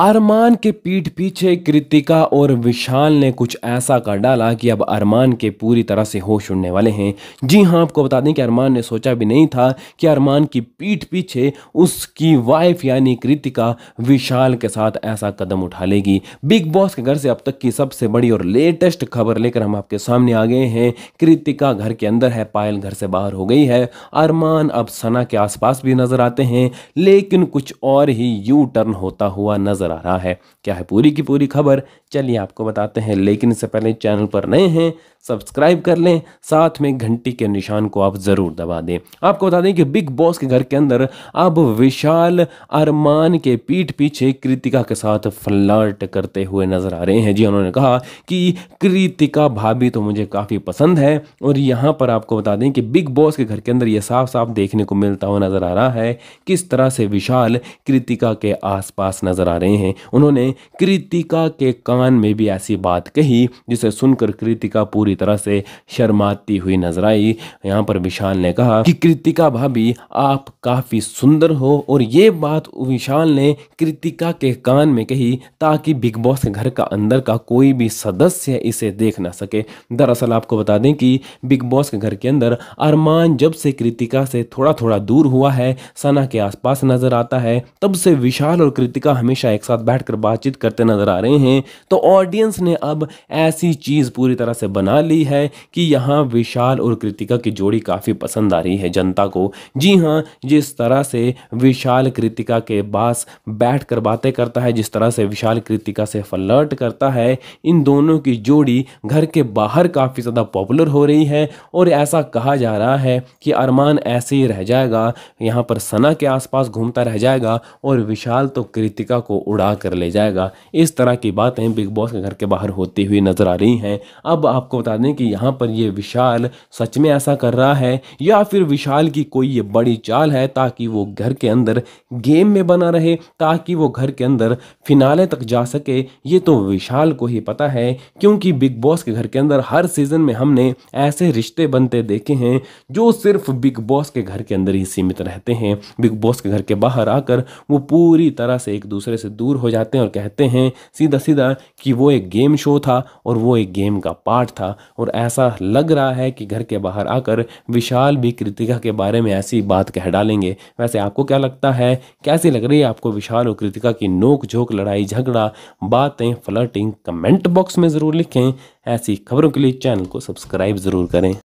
अरमान के पीठ पीछे कृतिका और विशाल ने कुछ ऐसा कर डाला कि अब अरमान के पूरी तरह से होश उड़ने वाले हैं जी हाँ आपको बता दें कि अरमान ने सोचा भी नहीं था कि अरमान की पीठ पीछे उसकी वाइफ यानी कृतिका विशाल के साथ ऐसा कदम उठा लेगी बिग बॉस के घर से अब तक की सबसे बड़ी और लेटेस्ट खबर लेकर हम आपके सामने आ गए हैं कृतिका घर के अंदर है पायल घर से बाहर हो गई है अरमान अब सना के आसपास भी नजर आते हैं लेकिन कुछ और ही यू टर्न होता हुआ नजर नज़र आ रहा है क्या है पूरी की पूरी खबर चलिए आपको बताते हैं लेकिन इससे पहले चैनल पर नए हैं सब्सक्राइब कर लें साथ में घंटी के निशान को आप ज़रूर दबा दें आपको बता दें कि बिग बॉस के घर के अंदर अब विशाल अरमान के पीठ पीछे कृतिका के साथ फ्लर्ट करते हुए नज़र आ रहे हैं जी उन्होंने कहा कि कृतिका भाभी तो मुझे काफ़ी पसंद है और यहां पर आपको बता दें कि बिग बॉस के घर के अंदर यह साफ साफ देखने को मिलता हुआ नज़र आ रहा है किस तरह से विशाल कृतिका के आसपास नज़र आ रहे हैं हैं उन्होंने कृतिका के कान में भी ऐसी बात कही जिसे सुनकर कृतिका पूरी तरह से शर्माती हुई नजर आई यहाँ पर विशाल ने कहा कि कृतिका भाभी आप काफी सुंदर हो और ये बात विशाल ने कृतिका के कान में कही ताकि बिग बॉस के घर का अंदर का कोई भी सदस्य इसे देख ना सके दरअसल आपको बता दें कि बिग बॉस के घर के अंदर अरमान जब से कृतिका से थोड़ा थोड़ा दूर हुआ है सना के आसपास नजर आता है तब से विशाल और कृतिका हमेशा एक साथ बैठकर बातचीत करते नजर आ रहे हैं तो ऑडियंस ने अब ऐसी चीज़ पूरी तरह से बना ली है कि यहाँ विशाल और कृतिका की जोड़ी काफ़ी पसंद आ रही है जनता को जी हाँ जिस तरह से विशाल कृतिका के पास बैठ कर बातें करता है जिस तरह से विशाल कृतिका से फलर्ट करता है इन दोनों की जोड़ी घर के बाहर काफ़ी ज़्यादा पॉपुलर हो रही है और ऐसा कहा जा रहा है कि अरमान ऐसे ही रह जाएगा यहाँ पर सना के आसपास घूमता रह जाएगा और विशाल तो कृतिका को उड़ा कर ले जाएगा इस तरह की बातें बिग बॉस के घर के बाहर होती हुई नजर आ रही हैं अब आपको बता दें कि यहाँ पर ये विशाल सच में ऐसा कर रहा है या फिर विशाल की कोई ये बड़ी चाल है ताकि वो घर के अंदर गेम में बना रहे ताकि वो घर के अंदर फिनाले तक जा सके ये तो विशाल को ही पता है क्योंकि बिग बॉस के घर के अंदर हर सीजन में हमने ऐसे रिश्ते बनते देखे हैं जो सिर्फ बिग बॉस के घर के अंदर ही सीमित रहते हैं बिग बॉस के घर के बाहर आकर वो पूरी तरह से एक दूसरे से दूर दूर हो जाते हैं और कहते हैं सीधा सीधा कि वो एक गेम शो था और वो एक गेम का पार्ट था और ऐसा लग रहा है कि घर के बाहर आकर विशाल भी कृतिका के बारे में ऐसी बात कह डालेंगे वैसे आपको क्या लगता है कैसी लग रही है आपको विशाल और कृतिका की नोक झोंक लड़ाई झगड़ा बातें फ्लर्टिंग कमेंट बॉक्स में ज़रूर लिखें ऐसी खबरों के लिए चैनल को सब्सक्राइब ज़रूर करें